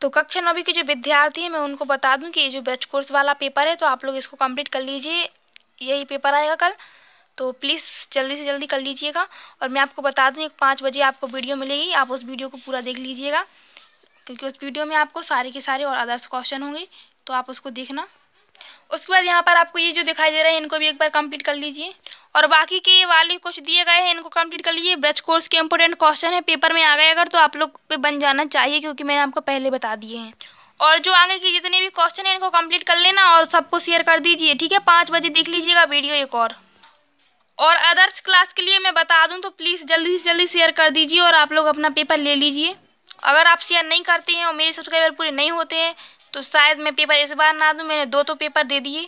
तो कक्षा नौवीं के जो विद्यार्थी हैं मैं उनको बता दूं कि ये जो बैच कोर्स वाला पेपर है तो आप लोग इसको कंप्लीट कर लीजिए यही पेपर आएगा कल तो प्लीज़ जल्दी से जल्दी कर लीजिएगा और मैं आपको बता दूँ एक पाँच बजे आपको वीडियो मिलेगी आप उस वीडियो को पूरा देख लीजिएगा क्योंकि उस वीडियो में आपको सारे के सारे और अदर्स क्वेश्चन होंगे तो आप उसको देखना उसके बाद यहाँ पर आपको ये जो दिखाई दे रहा है इनको भी एक बार कंप्लीट कर लीजिए और बाकी के ये वाले कुछ दिए गए हैं इनको कंप्लीट कर लीजिए ब्रज कोर्स के इंपॉर्टेंट क्वेश्चन है पेपर में आ गए अगर तो आप लोग पे बन जाना चाहिए क्योंकि मैंने आपको पहले बता दिए हैं और जो आगे के जितने भी क्वेश्चन हैं इनको कंप्लीट कर लेना और सबको शेयर कर दीजिए ठीक है पाँच बजे देख लीजिएगा वीडियो एक और और अदर्स क्लास के लिए मैं बता दूं तो प्लीज़ जल्दी से जल्दी शेयर कर दीजिए और आप लोग अपना पेपर ले लीजिए अगर आप शेयर नहीं करते हैं और मेरे सब्सक्राइबर पूरे नहीं होते हैं तो शायद मैं पेपर इस बार ना दूँ मैंने दो तो पेपर दे दिए